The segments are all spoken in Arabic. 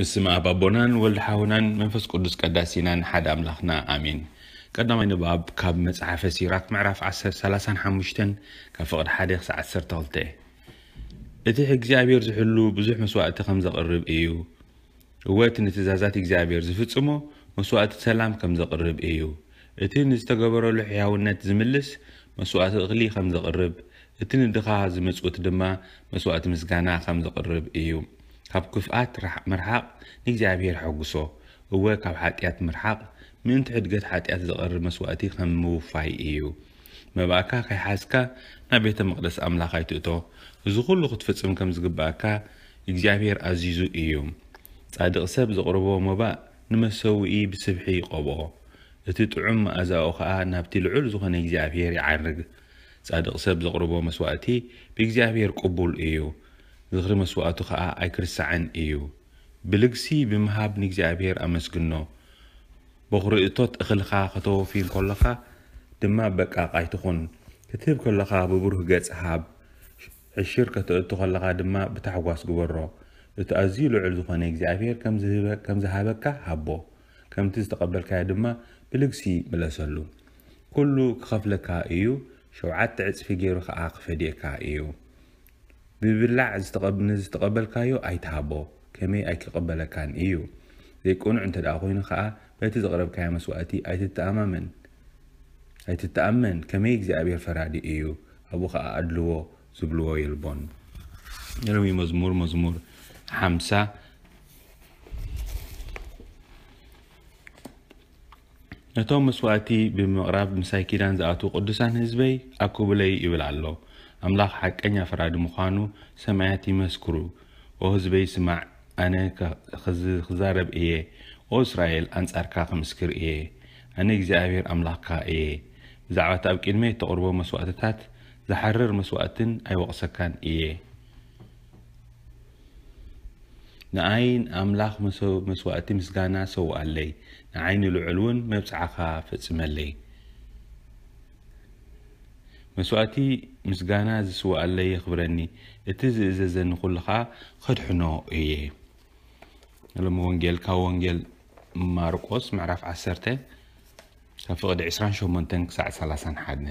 مسمى بابونان والحاونان منفس قدس قداسينا حد أملاخنا آمين قدنا ما نباب كاب مسعف سيراك معرف عسر سلاسان حموشتن كفقد حديخ سعسر تغلته إتي حق زيابير زحلو بزوح مسواء تخم زقرب إيو هوات نتزازات زيابير زفت سمو مسواء تسلام كم زقرب إيو إتي نستقبرو لحياونات زملس مسواء تغلي خم زقرب إتي ندخاها زمسوء تدما مسواء تمسقانا خم زقرب إيو كاب كفات مرحق نجزع بير حق صو هو كاب حاتيات مرحق من تحد قد حاتيات زغر مسواتي خم مو فاي ايو ما باكا كي حاسكا نا بيت مقدس املا خاي تؤتو زغول لغت فتسم كم زغباكا يجزع بير عزيزو ايو صادق سب زغربو مبا نمسوي بسبحي قبو اتي طعم ما ازاو خا نابتي العل زغن يجزع بير يعرق صادق سب زغربو مسواتي بيجزع بير قبول ايو ዝኽሪ መስዋእቱ ከዓ ኣይክርስዓን እዩ ብልግሲ ብምሃብ ንእግዚኣብሔር ኣመስግኖ ብኹሪ እቶት እኽልኻ ከተወፊን ከለኻ ድማ በቃቃይ ትኹን ክትህብ ከለኻ ብብሩህ ገጽ ሃብ ዕሽር ከተእቱ ከለኻ ድማ ብታሕጓስ ግበሮ እቲ ኣዝዩ ልዑል ዝኾነ እግዚኣብሔር ከም ዝሃበካ ሃቦ ከምቲ ዝተቐበልካዮ ድማ ብልግሲ ምለሰሉ ኩሉ ክኸፍለካ እዩ ሸውዓተ ዕፅፊ ገይሩ ከዓ ክፈድየካ እዩ ብብላዕ ንዝተቐበልካዮ ኣይትሃቦ ከመይ ኣይክቕበለካን እዩ ዘይቁኑዕ እንተ ደኣ ኮይኑ ከዓ በቲ ዘቕረብካዮ መስዋእቲ ኣይትተኣመን ከመይ እግዚኣብሔር ፈራዲ እዩ ኣብኡ ከዓ ኣድልዎ ዝብልዎ የልቦን ረቢ መዝሙር መዝሙር ሓምሳ ነቶም መስዋእቲ ብምቕራብ ምሳይ ኪዳን ዝኣትዉ ቅዱሳን ህዝበይ ኣክብለይ ይብል ኣሎ ኣምላኽ ሓቀኛ ፍራዲ ምዃኑ ሰማያት ይመስክሩ ኦ ህዝበይ ስማዕ ኣነ ክዛረብ እየ ኦ እስራኤል ኣንጻርካ ክምስክር እየ ኣነ እግዚኣብሔር ኣምላኽካ እየ ብዛዕባ እቲ ኣብ ቅድሜ ተቕርቦ መስዋእትታት ዝሓርር መስዋእትን ኣይወቕሰካን እየ ንኣይን ኣምላኽ መስዋእቲ ምስጋና ኣለይ ንዓይኒ ልዑል እውን መብፅዓኻ ፈፅመለይ መስዋእቲ ምስጋና ዝስዋኣለ የኽብረኒ እቲ ዝእዘዘኒ ኩሉ ከዓ ከድሕኖ እየ ሎም ወንጌል ካብ ወንጌል ማርቆስ ምዕራፍ 10 ካብ ፍቕዲ 28 ክሳዕ 31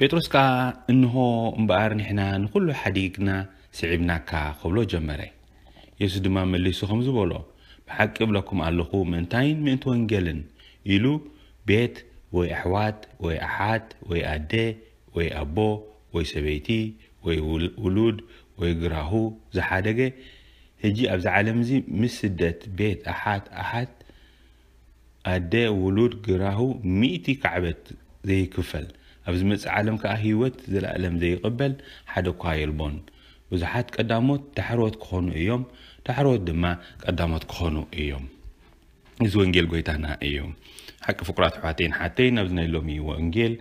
ጴጥሮስ ከዓ እንሆ እምበኣር ኒሕና ንኩሉ ሓዲግና ስዒብናካ ክብሎ ጀመረ የሱስ ድማ መሊሱ ከም ዝበሎ ብሓቂ እብለኩም ኣለኹ ምእንታይን ምእንቲ ወንጌልን ኢሉ ቤት وإحوات وأحات وأدي وأبو وسبيتي وولود ويجراهو زحادجة هجي أبز عالم زي مسدت بيت أحات أحات أدي ولود جراهو مئتي كعبت زي كفل أبز مس عالم كأهيوت زل العالم زي قبل حدا بون وزحات قداموت تحروت كونو إيوم تحروت دما قداموت كونو إيوم እዚ ወንጌል ጎይታና እዩ ሓቂ ፍቁራት ኣሕዋተይን ሓተይ ናብ ዝናይሎም እዩ ወንጌል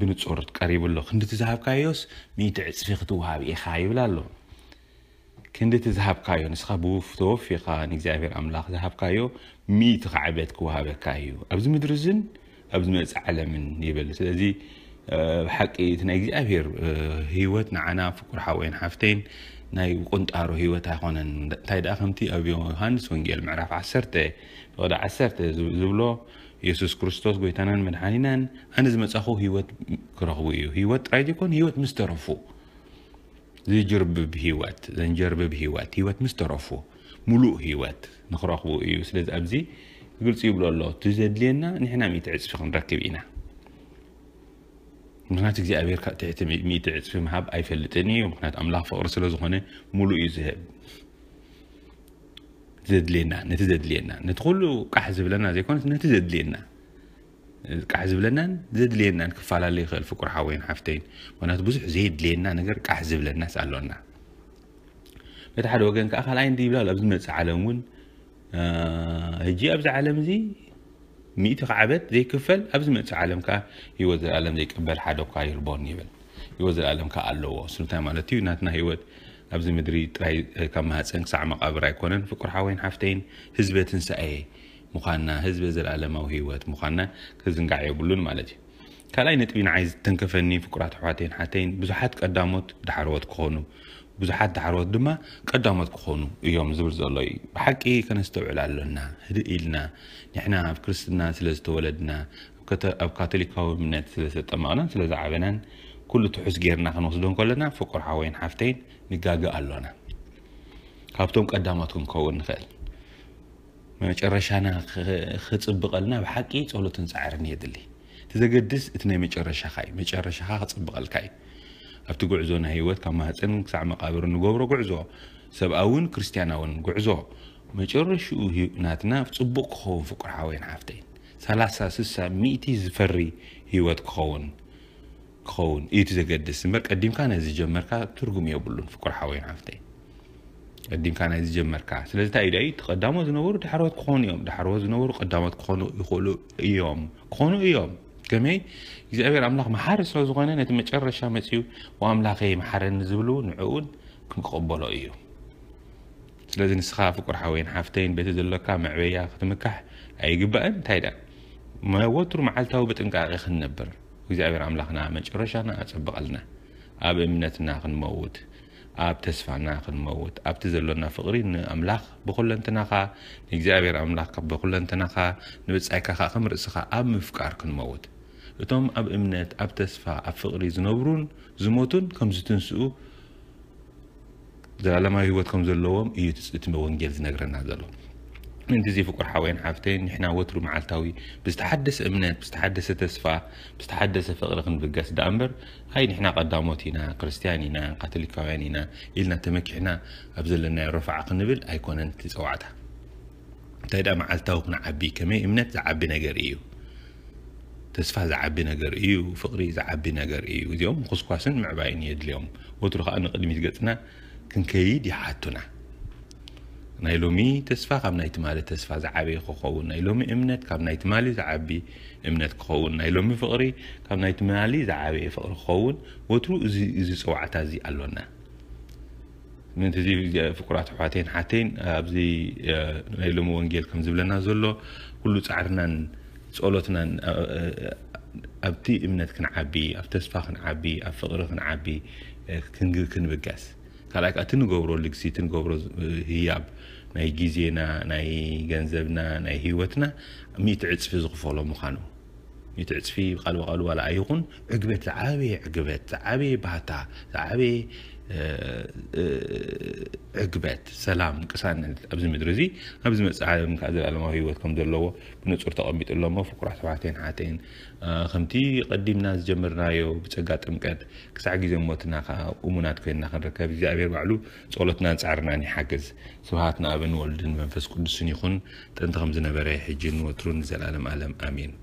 ብንፁር ቀሪቡ ኣሎ ክንዲ ትዝሃብካዮስ ሚእቲ ዕፅፊ ክትወሃብ ኢኻ ይብል ኣሎ ክንዲ ትዝሃብካዮ ንስኻ ብውፍ ተወፊኻ ንእግዚኣብሔር ኣምላኽ ዝሃብካዮ ሚእቲ ክዓበት ክወሃበካ እዩ ኣብዚ ምድሪ ዝን ኣብዚ መፅእ ዓለምን ይብል ስለዚ ብሓቂ እቲ ናይ እግዚኣብሔር ሂወት ንዓና ፍቁር ሓወይን ሓፍተይን ናይ ቁንጣሮ ሂወት ኣይኮነን እንታይ ደኣ ከምቲ ኣብ ዮሃንስ ወንጌል ምዕራፍ 1 ወደ 1 ዝብሎ የሱስ ክርስቶስ ጎይታናን መድሓኒናን ኣነ ዝመፃኹ ሂወት ክረኽቡ እዩ ሂወት ጥራይ ዘይኮን ሂወት ምስ ተረፉ ዝጅርብብ ሂወት ዘንጀርብብ ሂወት ሂወት ምስ ተረፉ ሙሉእ ሂወት ንክረኽቡ እዩ ስለዚ ኣብዚ ግልፂ ይብሎ ኣሎ እቲ ዘድልየና ንሕና ሚእቲ ዕፅፊ ክንረክብ ኢና ምክንያት እግዚኣብሔር ትሕቲ ሚእቲ ዕፅፊ ምሃብ ኣይፈልጥን እዩ ምክንያት ኣምላኽ ፍቅሪ ስለ ዝኾነ ሙሉእ እዩ ዝህብ ዘድልየና ነቲ ዘድልየና ነቲ ኩሉ ቃሕ ዝብለና ዘይኮነስ ነቲ ዘድልየና ቃሕ ዝብለናን ዘድልየናን ክፈላለዩ ይኽእል ፍቁር ሓወይን ሓፍተይን ምክንያቱ ብዙሕ ዘየድልየና ነገር ቃሕ ዝብለናስ ኣሎና በቲ ሓደ ወገን ከዓ ካልኣይ እንዲ ይብላ ኣብዚ መፅእ ዓለም እውን ሕጂ ኣብዚ ዓለም እዚ ሚእቲ ከዓ በት ዘይክፈል ኣብዚ መፅእ ዓለም ከዓ ሂወት ዘለኣለም ዘይቀበል ሓደ ኳ ይርቦን ይብል ሂወት ዘለኣለም ከዓ ኣለዎ ስምታይ ማለት እዩ ናትና ሂወት ኣብዚ ምድሪ ጥራይ ካብ ማህፀን ክሳዕ መቃብር ኣይኮነን ፍቁር ሓወይን ሓፍተይን ህዝበ ትንስኣየ ምዃንና ህዝበ ዘለኣለማዊ ሂወት ምዃንና ክዝንጋዕ የብሉን ማለት እዩ ካልኣይ ነጥቢ ንዓይ ዝተንከፈኒ ፍቁራት ኣሕዋተይን ሓተይን ብዙሓት ቀዳሞት ድሓርወት ክኾኑ بزحات حروت دما قدامت كخونو يوم زبر زلاي بحق إيه كان استوعل علىنا هدئلنا نحنا في كريستنا سلسة ولدنا كت أب كاتليكا ومن سلسة تمانا سلسة عبنا كل تحس غيرنا خن وصلون كلنا فقر حوين حفتين نجاجة علىنا كابتم قدامتكم كون خل ما مش أرشانا خد صبغ لنا بحق إيه تقولوا تنسعرني يدلي تذا قدس اتنين مش أرشخاي مش أرشخاي خد صبغ الكاي ኣብቲ ጉዕዞ ናይ ሂወት ካብ ማህፀን ክሳዕ መቃብር ንገብሮ ጉዕዞ ሰብኣውን ክርስትያናውን ጉዕዞ መጨረሽኡ ናትና ፅቡቅ ክኸውን ፍቁር ሓወይን ሓፍተይን ሳላሳ ስሳ ሚእቲ ዝፈሪ ሂወት ክኸውን ክኸውን እዩ እቲ ዘገድስ እምበር ቀዲምካ ናይ ዝጀመርካ ትርጉም የብሉን ፍቁር ሓወይን ሓፍተይን ቀዲምካ ናይ ዝጀመርካ ስለዚ እንታይ እዩ ዳዩ ተቐዳሞ ዝነበሩ ዳሕርወት ክኾኑ እዮም ዳሕርወት ዝነበሩ ቀዳሞት ክኾኑ ይኽእሉ እዮም ክኾኑ እዮም ከመይ እግዚኣብሔር ኣምላኽ መሓሪ ስለ ዝኾነ ነቲ መጨረሻ መፅኡ ወኣምላኸይ መሓረኒ ዝብሉ ንዕኡን ክንቀበሎ እዩ ስለዚ ንስኻ ፍቁር ሓወይን ሓፍተይን ቤቲ ዘለካ መዕበያ ክትምካሕ ኣይግባእን እንታይ ዳ መወትሩ መዓልታዊ ብጥንቃቂ ክንነብር እግዚኣብሔር ኣምላኽና መጨረሻና ኣፀብቐልና ኣብ እምነትና ክንመውት ኣብ ተስፋና ክንመውት ኣብቲ ዘሎና ፍቕሪ ንኣምላኽ ብኩለንትናኻ ንእግዚኣብሔር ኣምላኽ ብኩለንትናኻ ንብፃይካ ከዓ ከም ርእስኻ ኣብ ምፍቃር ክንመውት እቶም ኣብ እምነት ኣብ ተስፋ ኣብ ፍቕሪ ዝነብሩን ዝሞቱን ከም ዝትንስኡ ዘለኣለማዊ ሂወት ከም ዘለዎም እዩ እቲ ወንጌል ዝነግረና ዘሎ ምእንቲ እዚ ፍቁር ሓወይን ሓፍተይን ንሕና ወትሩ መዓልታዊ ብዝተሓደሰ እምነት ብዝተሓደሰ ተስፋ ብዝተሓደሰ ፍቕሪ ክንብገስ ዳ እምበር ኣይ ንሕና ቀዳሞት ኢና ክርስትያን ኢና ካቶሊካውያን ኢና ኢልና ተመኪሕና ኣብ ዘለናዮ ረፍዓ ክንብል ኣይኮነን ትፀዋዕታ እንታይ ዳ መዓልታዊ ክንዓቢ ከመይ እምነት ዝዓቢ ነገር እዩ ተስፋ ዝዓቢ ነገር እዩ ፍቕሪ ዝዓቢ ነገር እዩ እዚኦም ንኩስኳስን ምዕባይን የድልዮም ወትሩ ከዓ ንቅድሚት ገፅና ክንከይድ ይሓቱና ናይ ሎሚ ተስፋ ካብ ናይቲ ማለ ተስፋ ዝዓበየ ክኸውን ናይ ሎሚ እምነት ካብ ናይቲ ማሊ ዝዓቢ እምነት ክኸውን ናይ ሎሚ ፍቕሪ ካብ ናይቲ ማሊ ዝዓበየ ፍቕሪ ክኸውን ወትሩ እዚ ፀዋዕታ እዚ ኣሎና ምንቲ ፍቁራት ኣሕዋተይን ሓተይን ኣብዚ ናይ ሎሚ ወንጌል ከም ዝብለና ዘሎ ኩሉ ፃዕርናን ፀሎትና ኣብቲ እምነት ክንዓቢ ኣብ ተስፋ ክንዓቢ ኣብ ፍቕሪ ክንዓቢ ክንብገስ ካልኣይ ከዓ እቲ ንገብሮ ልግሲ እቲ ንገብሮ ህያብ ናይ ግዜና ናይ ገንዘብና ናይ ሂወትና ሚእቲ ዕፅፊ ዝኽፈሎ ምዃኑ ሚእቲ ዕፅፊ ቃል በቃሉ ዋላ ኣይኹን ዕግበት ዝዓበየ ዕግበት ዝዓበየ ባህታ ዝዓበየ عقبات سلام قسان ابز مدرزي ابز مس عالم كاد العالم هيوتكم دلوا بنصور تقبيط لهم فقرا سبعتين حاتين خمتي قديم ناس جمرنايو بصقا طمقت كسع غيز موتنا امونات كنا كنركب اغير بعلو صولتنا نصعرنا ني حاجز سبحاتنا ابن ولد منفس قدس يكون تنتخم زنبره حجن وترون زلالم عالم امين